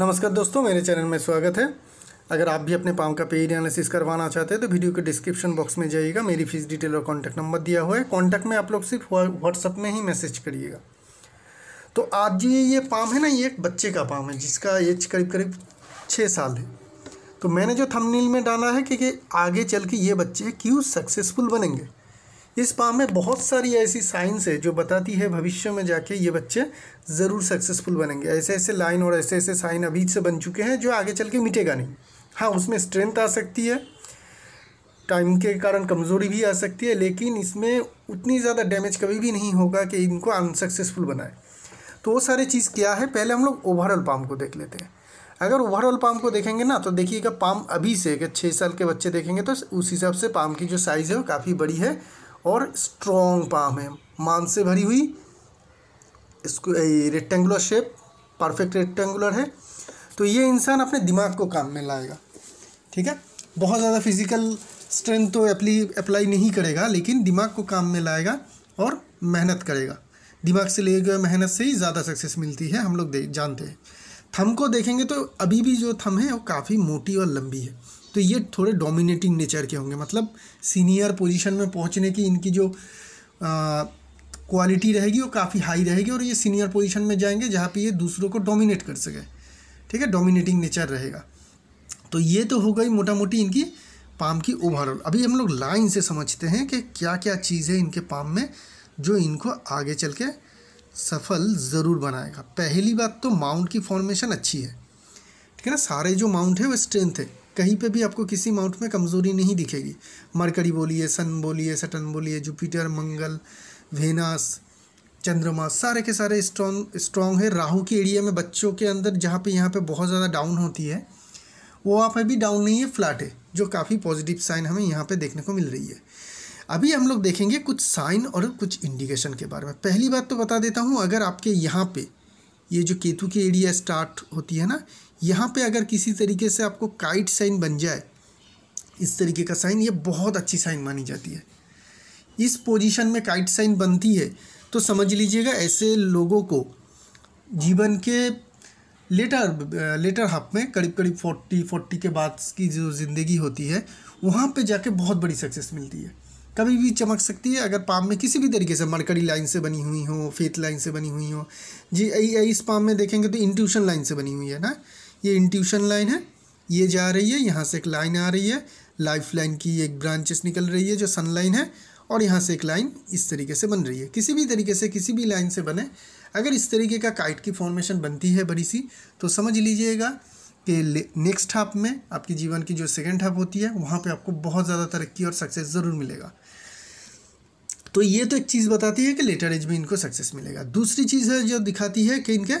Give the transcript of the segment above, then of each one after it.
नमस्कार दोस्तों मेरे चैनल में स्वागत है अगर आप भी अपने पाँव का पेड एनालिसिस करवाना चाहते हैं तो वीडियो के डिस्क्रिप्शन बॉक्स में जाइएगा मेरी फीस डिटेल और कॉन्टैक्ट नंबर दिया हुआ है कॉन्टैक्ट में आप लोग सिर्फ व्हाट्सअप में ही मैसेज करिएगा तो आज ये ये पाम है ना ये एक बच्चे का पाम है जिसका एज करीब करीब छः साल है तो मैंने जो थंबनेल में डाला है कि, कि आगे चल के ये बच्चे क्यों सक्सेसफुल बनेंगे इस पाम में बहुत सारी ऐसी साइंस है जो बताती है भविष्य में जाके ये बच्चे ज़रूर सक्सेसफुल बनेंगे ऐसे ऐसे लाइन और ऐसे ऐसे साइन अभी से बन चुके हैं जो आगे चल के मिटेगा नहीं हाँ उसमें स्ट्रेंथ आ सकती है टाइम के कारण कमज़ोरी भी आ सकती है लेकिन इसमें उतनी ज़्यादा डैमेज कभी भी नहीं होगा कि इनको अनसक्सेसफुल बनाए तो वो सारे चीज़ क्या है पहले हम लोग ओवरऑल पाम को देख लेते हैं अगर ओवरऑल पाम को देखेंगे ना तो देखिएगा पाम अभी से अगर छः साल के बच्चे देखेंगे तो उस हिसाब से पाम की जो साइज़ है वो काफ़ी बड़ी है और स्ट्रॉन्ग पाम है मान से भरी हुई इसको रेक्टेंगुलर शेप परफेक्ट रेक्टेंगुलर है तो ये इंसान अपने दिमाग को काम में लाएगा ठीक है बहुत ज़्यादा फिजिकल स्ट्रेंथ तो अप्ली अप्लाई नहीं करेगा लेकिन दिमाग को काम में लाएगा और मेहनत करेगा दिमाग से लिए गए मेहनत से ही ज़्यादा सक्सेस मिलती है हम लोग जानते हैं थम को देखेंगे तो अभी भी जो थम है वो काफ़ी मोटी और लंबी है तो ये थोड़े डोमिनेटिंग नेचर के होंगे मतलब सीनियर पोजीशन में पहुंचने की इनकी जो क्वालिटी रहेगी वो काफ़ी हाई रहेगी और ये सीनियर पोजीशन में जाएंगे जहाँ पे ये दूसरों को डोमिनेट कर सके ठीक है डोमिनेटिंग नेचर रहेगा तो ये तो हो गई मोटा मोटी इनकी पाम की ओवरऑल अभी हम लोग लाइन से समझते हैं कि क्या क्या चीज़ है इनके पाम में जो इनको आगे चल के सफल ज़रूर बनाएगा पहली बात तो माउंट की फॉर्मेशन अच्छी है ठीक है ना सारे जो माउंट है वो स्ट्रेंथ है कहीं पे भी आपको किसी माउंट में कमज़ोरी नहीं दिखेगी मरकरी बोलिए सन बोलिए सटन बोलिए जुपिटर मंगल वेनास चंद्रमा सारे के सारे स्ट्रॉन्ग स्ट्रॉन्ग है राहु की एरिया में बच्चों के अंदर जहाँ पे यहाँ पे बहुत ज़्यादा डाउन होती है वो आप अभी डाउन नहीं है फ्लैट है जो काफ़ी पॉजिटिव साइन हमें यहाँ पे देखने को मिल रही है अभी हम लोग देखेंगे कुछ साइन और कुछ इंडिकेशन के बारे में पहली बात तो बता देता हूँ अगर आपके यहाँ पे ये जो केतु की एरिया स्टार्ट होती है ना यहाँ पे अगर किसी तरीके से आपको काइट साइन बन जाए इस तरीके का साइन ये बहुत अच्छी साइन मानी जाती है इस पोजीशन में काइट साइन बनती है तो समझ लीजिएगा ऐसे लोगों को जीवन के लेटर लेटर हाफ में करीब करीब फोर्टी फोर्टी के बाद की जो ज़िंदगी होती है वहाँ पे जाके बहुत बड़ी सक्सेस मिलती है कभी भी चमक सकती है अगर पाम में किसी भी तरीके से मरकरी लाइन से बनी हुई हो फेथ लाइन से बनी हुई हो जी इस पाम में देखेंगे तो इंट्यूशन लाइन से बनी हुई है ना ये इंट्यूशन लाइन है ये जा रही है यहाँ से एक लाइन आ रही है लाइफ लाइन की एक ब्रांचेस निकल रही है जो सन लाइन है और यहाँ से एक लाइन इस तरीके से बन रही है किसी भी तरीके से किसी भी लाइन से बने अगर इस तरीके का काइट की फॉर्मेशन बनती है बड़ी सी तो समझ लीजिएगा कि नेक्स्ट हाफ में आपकी जीवन की जो सेकेंड हाफ होती है वहाँ पर आपको बहुत ज़्यादा तरक्की और सक्सेस ज़रूर मिलेगा तो ये तो एक चीज़ बताती है कि लेटर एज में इनको सक्सेस मिलेगा दूसरी चीज़ है जो दिखाती है कि इनके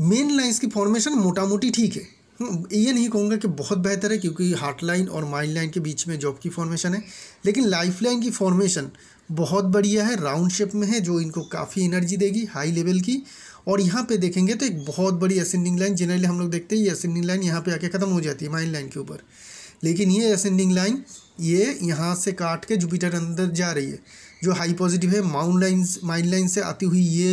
मेन लाइन्स की फॉर्मेशन मोटा मोटी ठीक है हम्म, ये नहीं कहूँगा कि बहुत बेहतर है क्योंकि हार्ट लाइन और माइल लाइन के बीच में जॉब की फॉर्मेशन है लेकिन लाइफ लाइन की फॉर्मेशन बहुत बढ़िया है राउंड शेप में है जो इनको काफ़ी एनर्जी देगी हाई लेवल की और यहाँ पे देखेंगे तो एक बहुत बड़ी असेंडिंग लाइन जनरली हम लोग देखते हैं ये असेंडिंग लाइन यहाँ पे आके ख़त्म हो जाती है माइन लाइन के ऊपर लेकिन ये असेंडिंग लाइन ये यहाँ से काट के जुपिटर अंदर जा रही है जो हाई पॉजिटिव है माउंट लाइन माइन लाइन से आती हुई ये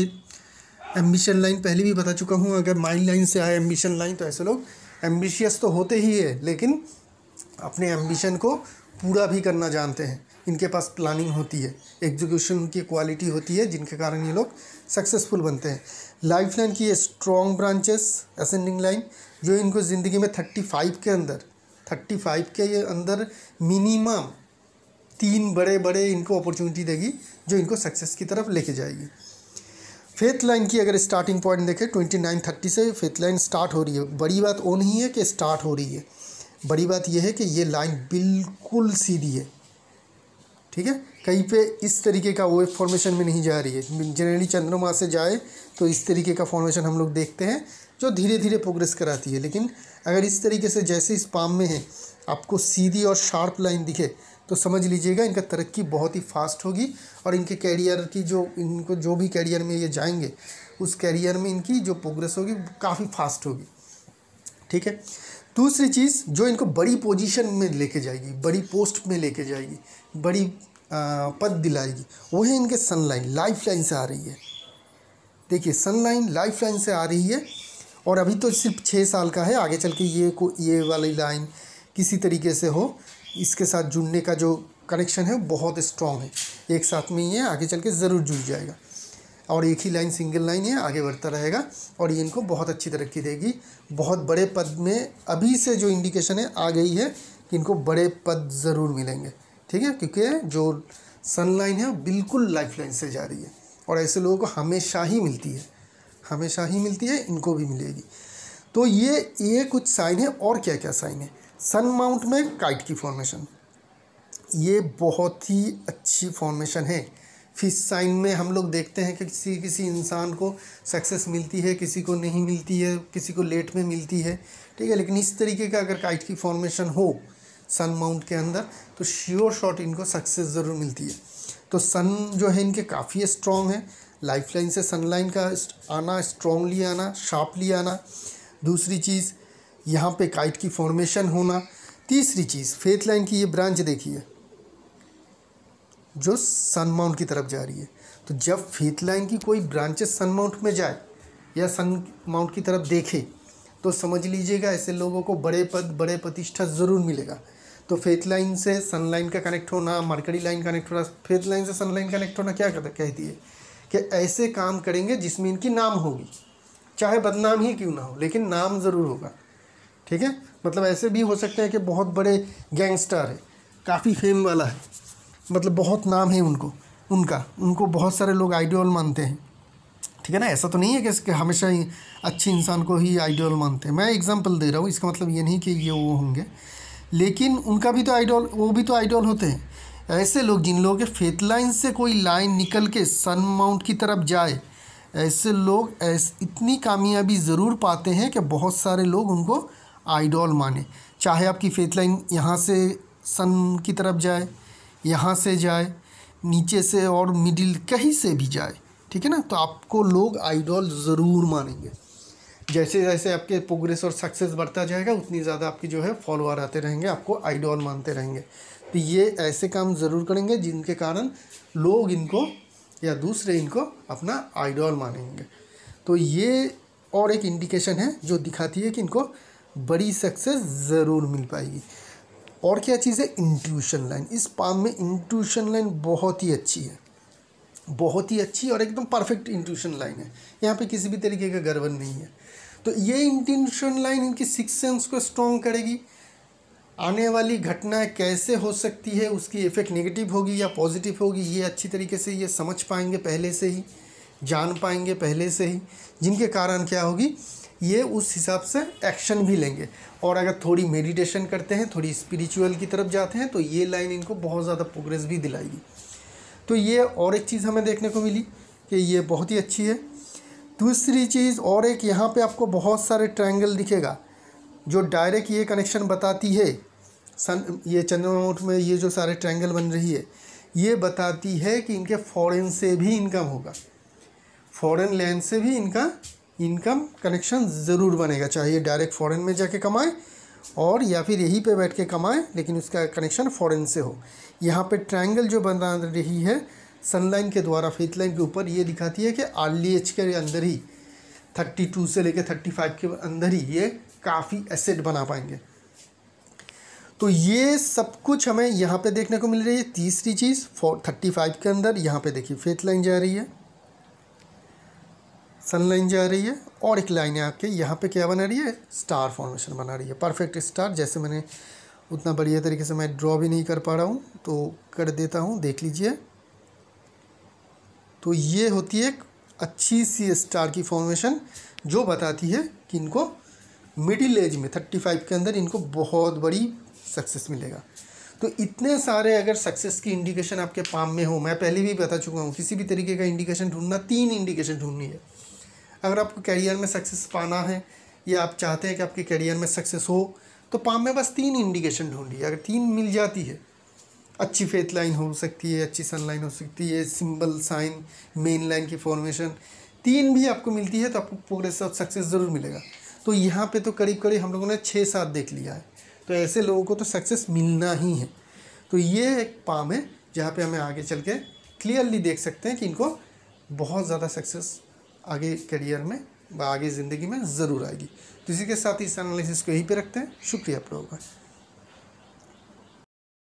एम्बिशन लाइन पहले भी बता चुका हूँ अगर माइंड लाइन से आए एम्बिशन लाइन तो ऐसे लोग एम्बिशियस तो होते ही है लेकिन अपने एम्बिशन को पूरा भी करना जानते हैं इनके पास प्लानिंग होती है एग्जीक्यूशन की क्वालिटी होती है जिनके कारण ये लोग सक्सेसफुल बनते हैं लाइफ लाइन की स्ट्रॉन्ग ब्रांचेस असेंडिंग लाइन जो इनको ज़िंदगी में थर्टी फाइव के अंदर थर्टी फाइव के अंदर मिनिमम तीन बड़े बड़े इनको अपॉर्चुनिटी देगी जो इनको सक्सेस की तरफ लेके जाएगी फेथ लाइन की अगर स्टार्टिंग पॉइंट देखें ट्वेंटी नाइन थर्टी से फेथ लाइन स्टार्ट हो रही है बड़ी बात वो नहीं है कि स्टार्ट हो रही है बड़ी बात यह है कि ये लाइन बिल्कुल सीधी है ठीक है कहीं पे इस तरीके का वेव फॉर्मेशन में नहीं जा रही है जनरली चंद्रमा से जाए तो इस तरीके का फॉर्मेशन हम लोग देखते हैं जो धीरे धीरे प्रोग्रेस कराती है लेकिन अगर इस तरीके से जैसे इस पाम में है आपको सीधी और शार्प लाइन दिखे तो समझ लीजिएगा इनका तरक्की बहुत ही फास्ट होगी और इनके कैरियर की जो इनको जो भी कैरियर में ये जाएंगे उस कैरियर में इनकी जो प्रोग्रेस होगी काफ़ी फास्ट होगी ठीक है दूसरी चीज़ जो इनको बड़ी पोजीशन में लेके जाएगी बड़ी पोस्ट में लेके जाएगी बड़ी पद दिलाएगी वो है इनके सनलाइन लाइफ लाइन से आ रही है देखिए सनलाइन लाइफ लाइन से आ रही है और अभी तो सिर्फ छः साल का है आगे चल के ये को ये वाली लाइन किसी तरीके से हो इसके साथ जुड़ने का जो कनेक्शन है बहुत स्ट्रॉन्ग है एक साथ में ही है आगे चल के ज़रूर जुड़ जाएगा और एक ही लाइन सिंगल लाइन है आगे बढ़ता रहेगा और ये इनको बहुत अच्छी तरक्की देगी बहुत बड़े पद में अभी से जो इंडिकेशन है आ गई है कि इनको बड़े पद ज़रूर मिलेंगे ठीक है क्योंकि जो सन लाइन है बिल्कुल लाइफ लाइन से जा रही है और ऐसे लोगों को हमेशा ही मिलती है हमेशा ही मिलती है इनको भी मिलेगी तो ये ये कुछ साइन है और क्या क्या साइन है सन माउंट में काइट की फॉर्मेशन ये बहुत ही अच्छी फॉर्मेशन है फिस साइन में हम लोग देखते हैं कि किसी किसी इंसान को सक्सेस मिलती है किसी को नहीं मिलती है किसी को लेट में मिलती है ठीक है लेकिन इस तरीके का अगर काइट की फॉर्मेशन हो सन माउंट के अंदर तो श्योर शॉट इनको सक्सेस ज़रूर मिलती है तो सन जो है इनके काफ़ी स्ट्रॉन्ग है लाइफ लाइन से सनलाइन का आना स्ट्रॉन्गली आना शार्पली आना दूसरी चीज़ यहाँ पे काइट की फॉर्मेशन होना तीसरी चीज़ फेथ लाइन की ये ब्रांच देखिए जो सन माउंट की तरफ जा रही है तो जब फेथ लाइन की कोई ब्रांचेस सन माउंट में जाए या सन माउंट की तरफ देखे तो समझ लीजिएगा ऐसे लोगों को बड़े पद बड़े प्रतिष्ठा ज़रूर मिलेगा तो फेथ लाइन से सन लाइन का कनेक्ट होना मार्कड़ी लाइन कनेक्ट होना फेथ लाइन से सन लाइन कनेक्ट होना क्या कहती है कि ऐसे काम करेंगे जिसमें इनकी नाम होगी चाहे बदनाम ही क्यों ना हो लेकिन नाम ज़रूर होगा ठीक है मतलब ऐसे भी हो सकते हैं कि बहुत बड़े गैंगस्टर है काफ़ी फेम वाला है मतलब बहुत नाम है उनको उनका उनको बहुत सारे लोग आइडियल मानते हैं ठीक है ना ऐसा तो नहीं है कि हमेशा ही अच्छे इंसान को ही आइडियल मानते हैं मैं एग्जांपल दे रहा हूँ इसका मतलब ये नहीं कि ये वो होंगे लेकिन उनका भी तो आइडियल वो भी तो आइडियल होते हैं ऐसे लोग जिन लोगों के फेथ लाइन से कोई लाइन निकल के सन माउंट की तरफ जाए ऐसे लोग ऐस इतनी कामयाबी ज़रूर पाते हैं कि बहुत सारे लोग उनको आइडॉल माने चाहे आपकी फेथ लाइन यहाँ से सन की तरफ जाए यहाँ से जाए नीचे से और मिडिल कहीं से भी जाए ठीक है ना तो आपको लोग आइडॉल ज़रूर मानेंगे जैसे जैसे आपके प्रोग्रेस और सक्सेस बढ़ता जाएगा उतनी ज़्यादा आपके जो है फॉलोअर आते रहेंगे आपको आइडॉल मानते रहेंगे तो ये ऐसे काम ज़रूर करेंगे जिनके कारण लोग इनको या दूसरे इनको अपना आइडॉल मानेंगे तो ये और एक इंडिकेशन है जो दिखाती है कि इनको बड़ी सक्सेस ज़रूर मिल पाएगी और क्या चीज़ है इंट्यूशन लाइन इस पाम में इंट्यूशन लाइन बहुत ही अच्छी है बहुत ही अच्छी और एकदम परफेक्ट इंट्यूशन लाइन है यहाँ पे किसी भी तरीके का गर्वन नहीं है तो ये इंट्यूशन लाइन इनकी सिक्स सेंस को स्ट्रॉन्ग करेगी आने वाली घटना कैसे हो सकती है उसकी इफ़ेक्ट नेगेटिव होगी या पॉजिटिव होगी ये अच्छी तरीके से ये समझ पाएंगे पहले से ही जान पाएंगे पहले से ही जिनके कारण क्या होगी ये उस हिसाब से एक्शन भी लेंगे और अगर थोड़ी मेडिटेशन करते हैं थोड़ी स्पिरिचुअल की तरफ जाते हैं तो ये लाइन इनको बहुत ज़्यादा प्रोग्रेस भी दिलाएगी तो ये और एक चीज़ हमें देखने को मिली कि ये बहुत ही अच्छी है दूसरी चीज़ और एक यहाँ पे आपको बहुत सारे ट्रायंगल दिखेगा जो डायरेक्ट ये कनेक्शन बताती है सन ये चंद्रमाउट में ये जो सारे ट्रायंगल बन रही है ये बताती है कि इनके फॉरेन से भी इनकम होगा फॉरेन लैंड से भी इनका इनकम कनेक्शन ज़रूर बनेगा चाहे डायरेक्ट फ़ॉरेन में जाके कमाए और या फिर यहीं पे बैठ के कमाए लेकिन उसका कनेक्शन फ़ॉरेन से हो यहाँ पे ट्रायंगल जो बना रही है सनलाइन के द्वारा फेथ लाइन के ऊपर ये दिखाती है कि आर के अंदर ही थर्टी टू से लेकर थर्टी फाइव के अंदर ही ये काफ़ी एसेट बना पाएंगे तो ये सब कुछ हमें यहाँ पे देखने को मिल रही है तीसरी चीज़ फोर थर्टी फाइव के अंदर यहाँ पे देखिए फेथ लाइन जा रही है सन लाइन जा रही है और एक लाइन है आपके यहाँ पे क्या बना रही है स्टार फॉर्मेशन बना रही है परफेक्ट स्टार जैसे मैंने उतना बढ़िया तरीके से मैं ड्रॉ भी नहीं कर पा रहा हूँ तो कर देता हूँ देख लीजिए तो ये होती है एक अच्छी सी स्टार की फॉर्मेशन जो बताती है कि इनको मिडिल एज में थर्टी फाइव के अंदर इनको बहुत बड़ी सक्सेस मिलेगा तो इतने सारे अगर सक्सेस की इंडिकेशन आपके पाम में हो मैं पहले भी बता चुका हूँ किसी भी तरीके का इंडिकेशन ढूंढना तीन इंडिकेशन ढूंढनी है अगर आपको करियर में सक्सेस पाना है या आप चाहते हैं कि आपके करियर में सक्सेस हो तो पाम में बस तीन इंडिकेशन ढूंढिए अगर तीन मिल जाती है अच्छी फेथ लाइन हो सकती है अच्छी सन लाइन हो सकती है सिंबल साइन मेन लाइन की फॉर्मेशन तीन भी आपको मिलती है तो आपको प्रोग्रेस ऑफ सक्सेस ज़रूर मिलेगा तो यहाँ पे तो करीब करीब हम लोगों ने छः सात देख लिया है तो ऐसे लोगों को तो सक्सेस मिलना ही है तो ये एक पाम है जहाँ पे हमें आगे चल के क्लियरली देख सकते हैं कि इनको बहुत ज़्यादा सक्सेस आगे करियर में व आगे ज़िंदगी में ज़रूर आएगी तो इसी के साथ इस एनालिसिस को यहीं पे रखते हैं शुक्रिया आप लोगों का